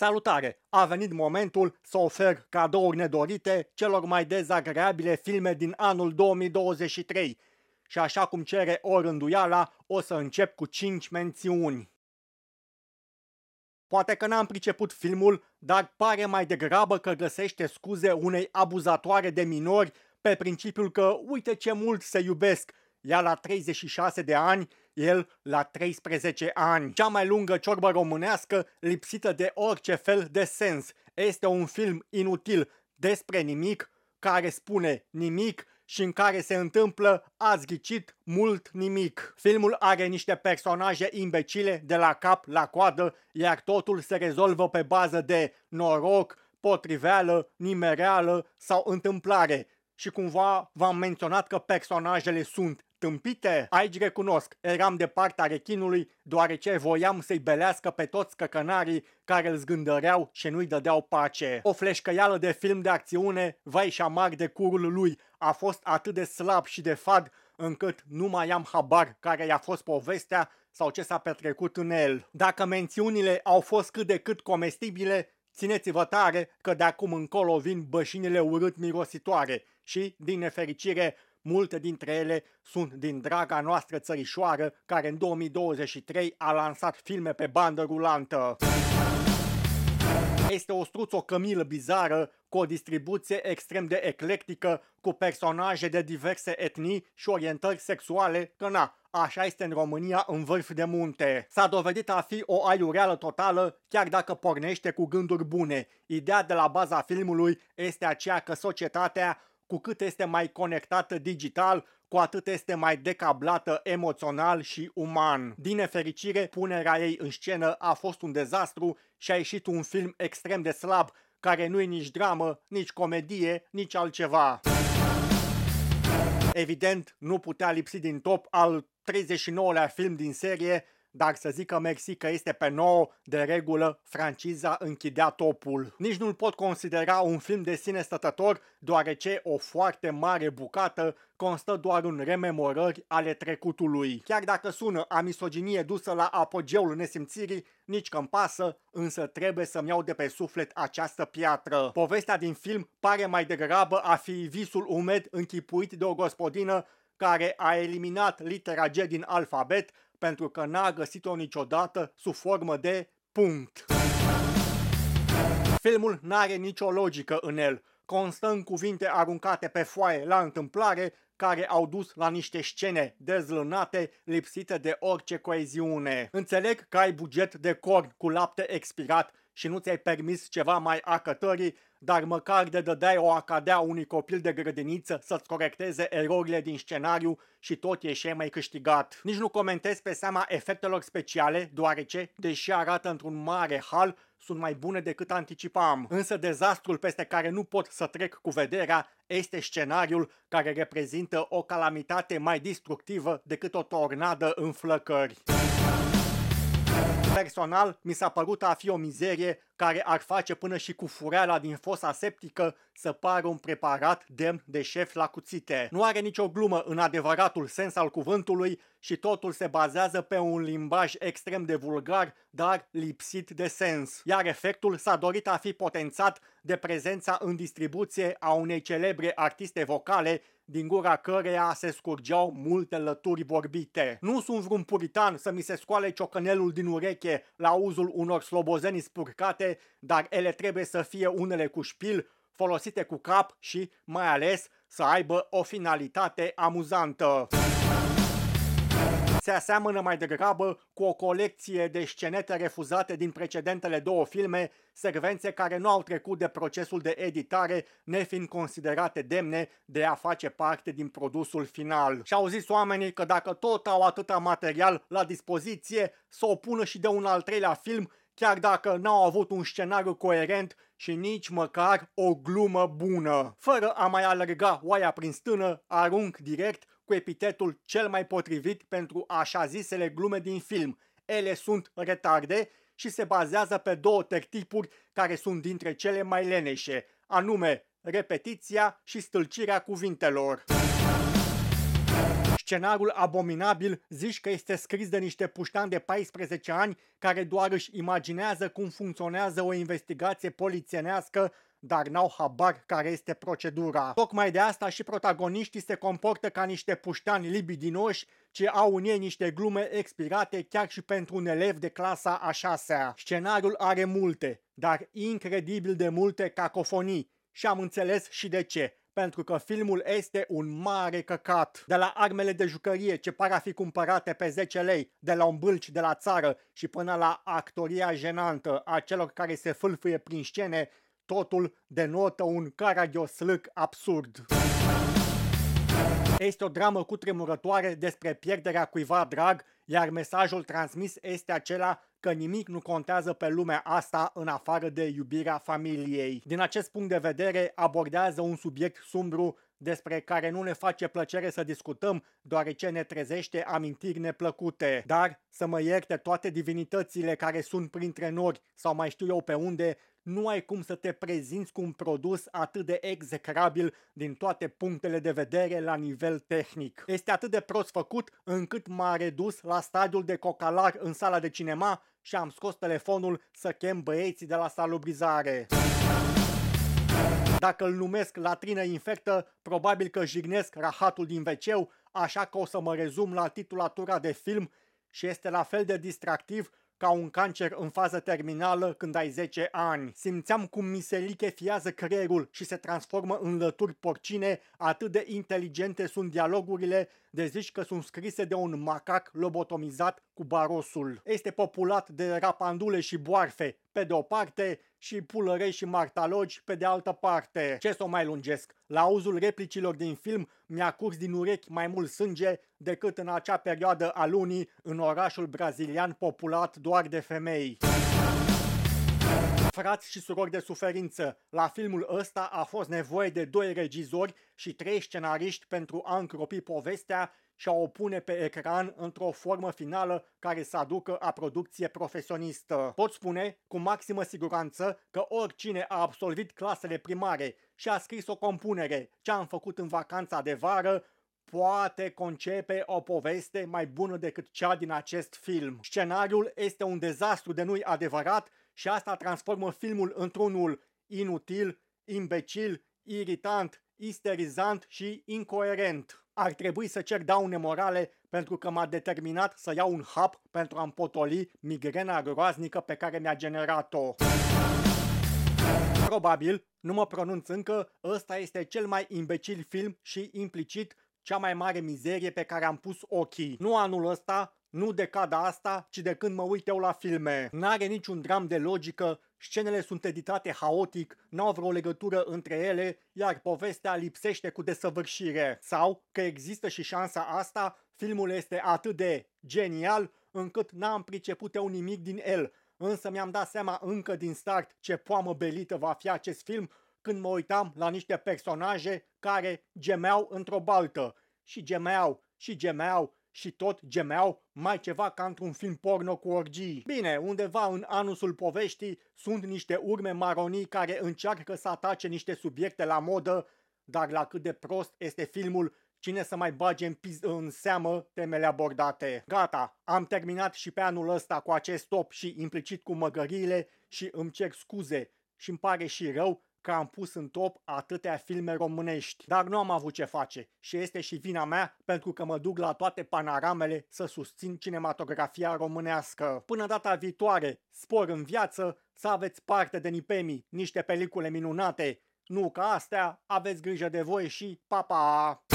Salutare! A venit momentul să ofer cadouri nedorite celor mai dezagreabile filme din anul 2023. Și așa cum cere o rânduiala, o să încep cu 5 mențiuni. Poate că n-am priceput filmul, dar pare mai degrabă că găsește scuze unei abuzatoare de minori pe principiul că uite ce mult se iubesc, ea la 36 de ani el la 13 ani. Cea mai lungă ciorbă românească, lipsită de orice fel de sens. Este un film inutil despre nimic, care spune nimic și în care se întâmplă, ați ghicit, mult nimic. Filmul are niște personaje imbecile de la cap la coadă, iar totul se rezolvă pe bază de noroc, potriveală, nimereală sau întâmplare și cumva v-am menționat că personajele sunt tâmpite? Aici recunosc, eram de partea rechinului, deoarece voiam să-i belească pe toți căcănarii care îl zgândăreau și nu-i dădeau pace. O fleșcăială de film de acțiune, vai și amar de curul lui, a fost atât de slab și de fad încât nu mai am habar care i-a fost povestea sau ce s-a petrecut în el. Dacă mențiunile au fost cât de cât comestibile, Țineți-vă tare că de acum încolo vin bășinile urât mirositoare și, din nefericire, multe dintre ele sunt din draga noastră țărișoară care în 2023 a lansat filme pe bandă rulantă. Este o struțo cămilă bizară cu o distribuție extrem de eclectică, cu personaje de diverse etnii și orientări sexuale, că na, așa este în România în vârf de munte. S-a dovedit a fi o aiureală totală, chiar dacă pornește cu gânduri bune. Ideea de la baza filmului este aceea că societatea, cu cât este mai conectată digital, cu atât este mai decablată emoțional și uman. Din nefericire, punerea ei în scenă a fost un dezastru și a ieșit un film extrem de slab, care nu e nici dramă, nici comedie, nici altceva. Evident, nu putea lipsi din top al 39-lea film din serie, dar să zic că mersi că este pe nou de regulă franciza închidea topul. Nici nu-l pot considera un film de sine stătător, deoarece o foarte mare bucată constă doar în rememorări ale trecutului. Chiar dacă sună a misoginie dusă la apogeul nesimțirii, nici că-mi pasă, însă trebuie să-mi iau de pe suflet această piatră. Povestea din film pare mai degrabă a fi visul umed închipuit de o gospodină care a eliminat litera G din alfabet pentru că n-a găsit-o niciodată sub formă de punct. Filmul n-are nicio logică în el, constă în cuvinte aruncate pe foaie la întâmplare care au dus la niște scene dezlânate, lipsite de orice coeziune. Înțeleg că ai buget de corn cu lapte expirat și nu ți-ai permis ceva mai acătării, dar măcar de dădeai o acadea unui copil de grădiniță să-ți corecteze erorile din scenariu și tot ieșe mai câștigat. Nici nu comentez pe seama efectelor speciale, deoarece, deși arată într-un mare hal, sunt mai bune decât anticipam. Însă dezastrul peste care nu pot să trec cu vederea este scenariul care reprezintă o calamitate mai distructivă decât o tornadă în flăcări. Personal, mi s-a părut a fi o mizerie care ar face până și cu fureala din fosa septică să pară un preparat demn de șef la cuțite. Nu are nicio glumă în adevăratul sens al cuvântului și totul se bazează pe un limbaj extrem de vulgar, dar lipsit de sens. Iar efectul s-a dorit a fi potențat de prezența în distribuție a unei celebre artiste vocale din gura căreia se scurgeau multe lături vorbite. Nu sunt vreun puritan să mi se scoale ciocănelul din ureche la uzul unor slobozeni spurcate, dar ele trebuie să fie unele cu șpil, folosite cu cap și, mai ales, să aibă o finalitate amuzantă se aseamănă mai degrabă cu o colecție de scenete refuzate din precedentele două filme, secvențe care nu au trecut de procesul de editare, nefiind considerate demne de a face parte din produsul final. Și au zis oamenii că dacă tot au atâta material la dispoziție, să o pună și de un al treilea film, chiar dacă n-au avut un scenariu coerent și nici măcar o glumă bună. Fără a mai alerga oaia prin stână, arunc direct cu epitetul cel mai potrivit pentru așa zisele glume din film. Ele sunt retarde și se bazează pe două tertipuri care sunt dintre cele mai leneșe, anume repetiția și stâlcirea cuvintelor. Scenarul abominabil zici că este scris de niște puștani de 14 ani care doar își imaginează cum funcționează o investigație polițienească dar n-au habar care este procedura. Tocmai de asta și protagoniștii se comportă ca niște puștani libidinoși ce au în ei niște glume expirate chiar și pentru un elev de clasa a șasea. Scenariul are multe, dar incredibil de multe cacofonii și am înțeles și de ce pentru că filmul este un mare căcat. De la armele de jucărie ce par a fi cumpărate pe 10 lei de la un bâlci de la țară și până la actoria jenantă a celor care se fâlfâie prin scene Totul denotă un caragioslâc absurd. Este o dramă cutremurătoare despre pierderea cuiva drag, iar mesajul transmis este acela că nimic nu contează pe lumea asta în afară de iubirea familiei. Din acest punct de vedere, abordează un subiect sumbru despre care nu ne face plăcere să discutăm, deoarece ne trezește amintiri neplăcute. Dar, să mă ierte toate divinitățile care sunt printre nori sau mai știu eu pe unde, nu ai cum să te prezinți cu un produs atât de execrabil din toate punctele de vedere la nivel tehnic. Este atât de prost făcut încât m-a redus la stadiul de cocalar în sala de cinema și am scos telefonul să chem băieții de la salubrizare. Dacă îl numesc latrină infectă, probabil că jignesc rahatul din wc așa că o să mă rezum la titulatura de film și este la fel de distractiv ca un cancer în fază terminală când ai 10 ani. Simțeam cum mi se lichefiază creierul și se transformă în lături porcine, atât de inteligente sunt dialogurile, de zici că sunt scrise de un macac lobotomizat cu barosul. Este populat de rapandule și boarfe, pe de o parte și pulărei și martalogi pe de altă parte. Ce să o mai lungesc? La auzul replicilor din film mi-a curs din urechi mai mult sânge decât în acea perioadă a lunii în orașul brazilian populat doar de femei frați și surori de suferință. La filmul ăsta a fost nevoie de doi regizori și trei scenariști pentru a încropi povestea și a o pune pe ecran într-o formă finală care să aducă a producție profesionistă. Pot spune cu maximă siguranță că oricine a absolvit clasele primare și a scris o compunere ce am făcut în vacanța de vară poate concepe o poveste mai bună decât cea din acest film. Scenariul este un dezastru de nu-i adevărat și asta transformă filmul într-unul inutil, imbecil, iritant, isterizant și incoerent ar trebui să cer daune morale pentru că m-a determinat să iau un hap pentru a-mi potoli migrena groaznică pe care mi-a generat-o. Probabil, nu mă pronunț încă, ăsta este cel mai imbecil film și implicit cea mai mare mizerie pe care am pus ochii. Nu anul ăsta, nu de cada asta, ci de când mă uit eu la filme. N-are niciun dram de logică, scenele sunt editate haotic, n-au vreo legătură între ele, iar povestea lipsește cu desăvârșire. Sau că există și șansa asta, filmul este atât de genial încât n-am priceput eu nimic din el, însă mi-am dat seama încă din start ce poamă belită va fi acest film când mă uitam la niște personaje care gemeau într-o baltă. Și gemeau, și gemeau, și tot gemeau mai ceva ca într-un film porno cu orgii. Bine, undeva în anusul poveștii sunt niște urme maronii care încearcă să atace niște subiecte la modă, dar la cât de prost este filmul, cine să mai bage în, piz- în seamă temele abordate. Gata, am terminat și pe anul ăsta cu acest top și implicit cu măgăriile și îmi cer scuze și îmi pare și rău că am pus în top atâtea filme românești, dar nu am avut ce face și este și vina mea pentru că mă duc la toate panoramele să susțin cinematografia românească. Până data viitoare, spor în viață, să aveți parte de Nipemi, niște pelicule minunate. Nu ca astea, aveți grijă de voi și papa. pa!